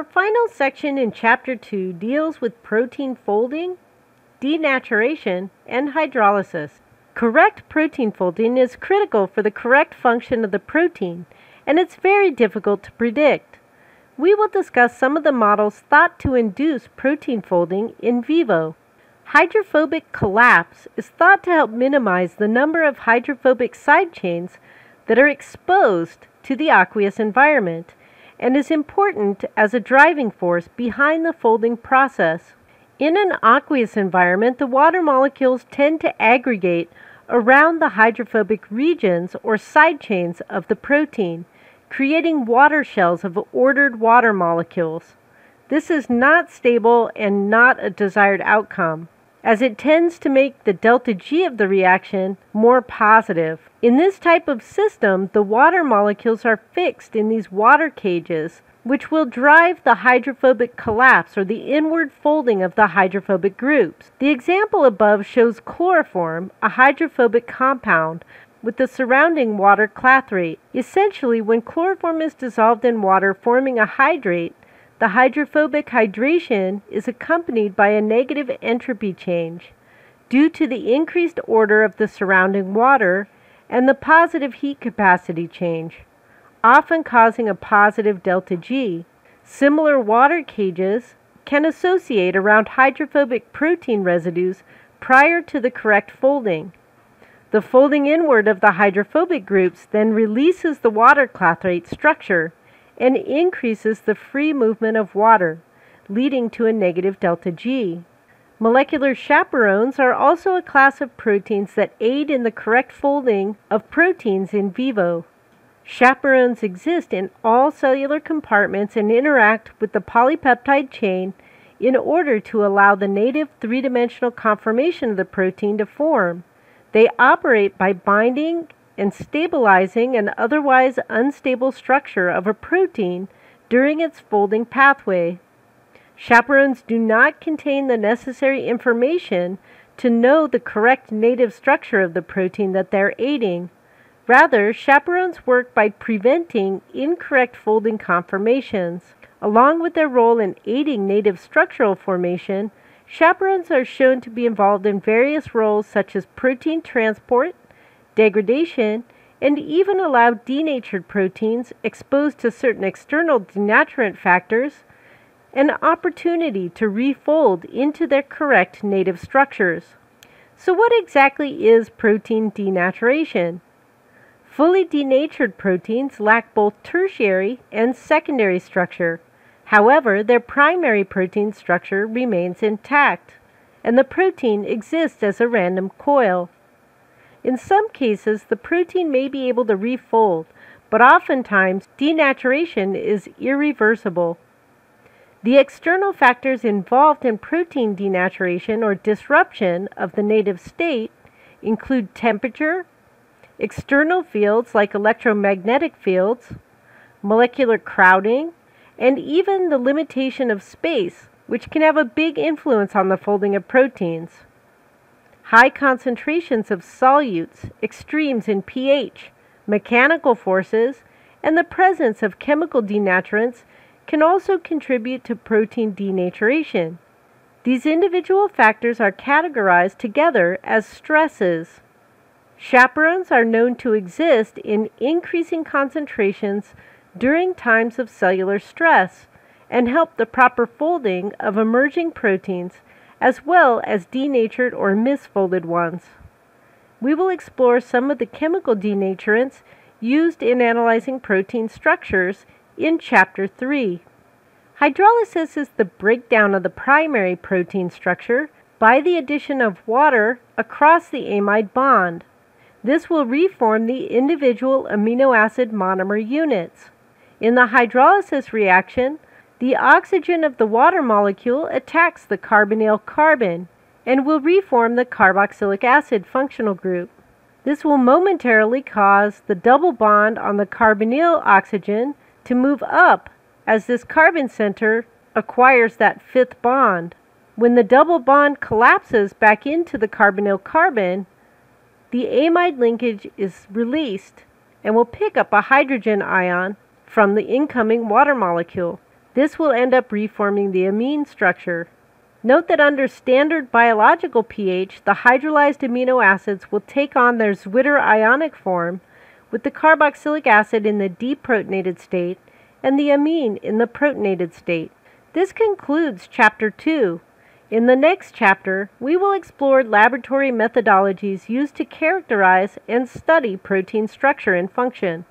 Our final section in Chapter 2 deals with protein folding, denaturation, and hydrolysis. Correct protein folding is critical for the correct function of the protein, and it's very difficult to predict. We will discuss some of the models thought to induce protein folding in vivo. Hydrophobic collapse is thought to help minimize the number of hydrophobic side chains that are exposed to the aqueous environment and is important as a driving force behind the folding process. In an aqueous environment, the water molecules tend to aggregate around the hydrophobic regions or side chains of the protein, creating water shells of ordered water molecules. This is not stable and not a desired outcome as it tends to make the delta G of the reaction more positive. In this type of system, the water molecules are fixed in these water cages, which will drive the hydrophobic collapse or the inward folding of the hydrophobic groups. The example above shows chloroform, a hydrophobic compound, with the surrounding water clathrate. Essentially, when chloroform is dissolved in water forming a hydrate, the hydrophobic hydration is accompanied by a negative entropy change due to the increased order of the surrounding water and the positive heat capacity change, often causing a positive delta G. Similar water cages can associate around hydrophobic protein residues prior to the correct folding. The folding inward of the hydrophobic groups then releases the water clathrate structure and increases the free movement of water, leading to a negative delta G. Molecular chaperones are also a class of proteins that aid in the correct folding of proteins in vivo. Chaperones exist in all cellular compartments and interact with the polypeptide chain in order to allow the native three dimensional conformation of the protein to form. They operate by binding and stabilizing an otherwise unstable structure of a protein during its folding pathway. Chaperones do not contain the necessary information to know the correct native structure of the protein that they're aiding. Rather, chaperones work by preventing incorrect folding conformations. Along with their role in aiding native structural formation, chaperones are shown to be involved in various roles such as protein transport, degradation, and even allow denatured proteins exposed to certain external denaturant factors an opportunity to refold into their correct native structures. So what exactly is protein denaturation? Fully denatured proteins lack both tertiary and secondary structure. However, their primary protein structure remains intact, and the protein exists as a random coil. In some cases, the protein may be able to refold, but oftentimes denaturation is irreversible. The external factors involved in protein denaturation or disruption of the native state include temperature, external fields like electromagnetic fields, molecular crowding, and even the limitation of space, which can have a big influence on the folding of proteins. High concentrations of solutes, extremes in pH, mechanical forces, and the presence of chemical denaturants can also contribute to protein denaturation. These individual factors are categorized together as stresses. Chaperones are known to exist in increasing concentrations during times of cellular stress and help the proper folding of emerging proteins as well as denatured or misfolded ones. We will explore some of the chemical denaturants used in analyzing protein structures in Chapter 3. Hydrolysis is the breakdown of the primary protein structure by the addition of water across the amide bond. This will reform the individual amino acid monomer units. In the hydrolysis reaction, the oxygen of the water molecule attacks the carbonyl carbon and will reform the carboxylic acid functional group. This will momentarily cause the double bond on the carbonyl oxygen to move up as this carbon center acquires that fifth bond. When the double bond collapses back into the carbonyl carbon, the amide linkage is released and will pick up a hydrogen ion from the incoming water molecule. This will end up reforming the amine structure. Note that under standard biological pH, the hydrolyzed amino acids will take on their zwitter ionic form with the carboxylic acid in the deprotonated state and the amine in the protonated state. This concludes Chapter 2. In the next chapter, we will explore laboratory methodologies used to characterize and study protein structure and function.